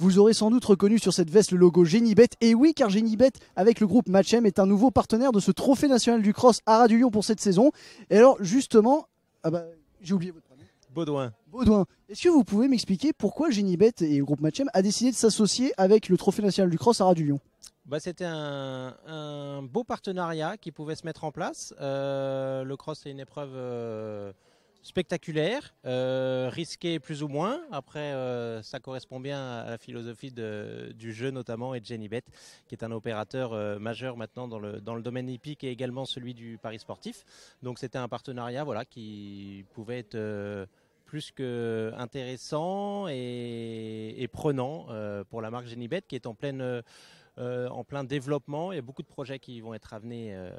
Vous aurez sans doute reconnu sur cette veste le logo Génibet. Et oui, car Génibet, avec le groupe Matchem, est un nouveau partenaire de ce trophée national du cross à Lyon pour cette saison. Et alors, justement, ah bah, j'ai oublié votre prénom. Baudouin. Baudouin, est-ce que vous pouvez m'expliquer pourquoi Génibet et le groupe Matchem a décidé de s'associer avec le trophée national du cross à Lyon? bah, C'était un, beau partenariat qui pouvait se mettre en place. Euh, le cross, est une épreuve. Euh, spectaculaire, euh, risqué plus ou moins. Après, euh, ça correspond bien à la philosophie du jeu notamment et de Bett, qui est un opérateur euh, majeur maintenant dans le, dans le domaine hippique et également celui du Paris sportif. Donc c'était un partenariat voilà, qui pouvait être plus que intéressant et, prenant pour la marque Bett, qui est en pleine euh, en plein développement. Il y a beaucoup de projets qui vont être amenés euh,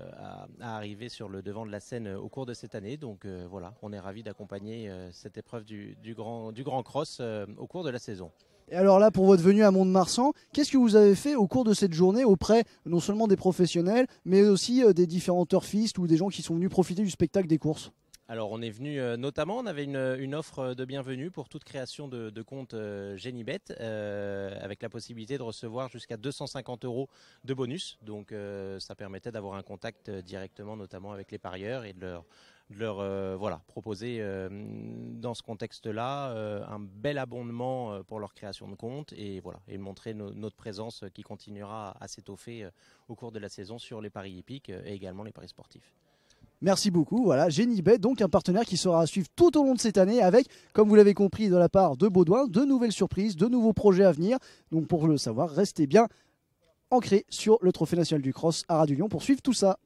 à, arriver sur le devant de la scène euh, au cours de cette année. Donc voilà, on est ravis d'accompagner cette épreuve du, grand, du grand cross au cours de la saison. Et alors là, pour votre venue à Mont-de-Marsan, qu'est-ce que vous avez fait au cours de cette journée auprès non seulement des professionnels, mais aussi des différents turfistes ou des gens qui sont venus profiter du spectacle des courses alors on est venu euh, notamment, on avait une, offre de bienvenue pour toute création de, compte euh, euh, avec la possibilité de recevoir jusqu'à 250 euros de bonus. Donc ça permettait d'avoir un contact directement, notamment avec les parieurs et de leur, voilà proposer dans ce contexte-là un bel abondement pour leur création de compte et voilà et montrer notre présence qui continuera à s'étoffer au cours de la saison sur les paris hippiques et également les paris sportifs. Merci beaucoup. Voilà, Genibet, donc un partenaire qui sera à suivre tout au long de cette année avec, comme vous l'avez compris de la part de Baudouin, de nouvelles surprises, de nouveaux projets à venir. Donc pour le savoir, restez bien ancrés sur le Trophée national du cross à Lyon pour suivre tout ça.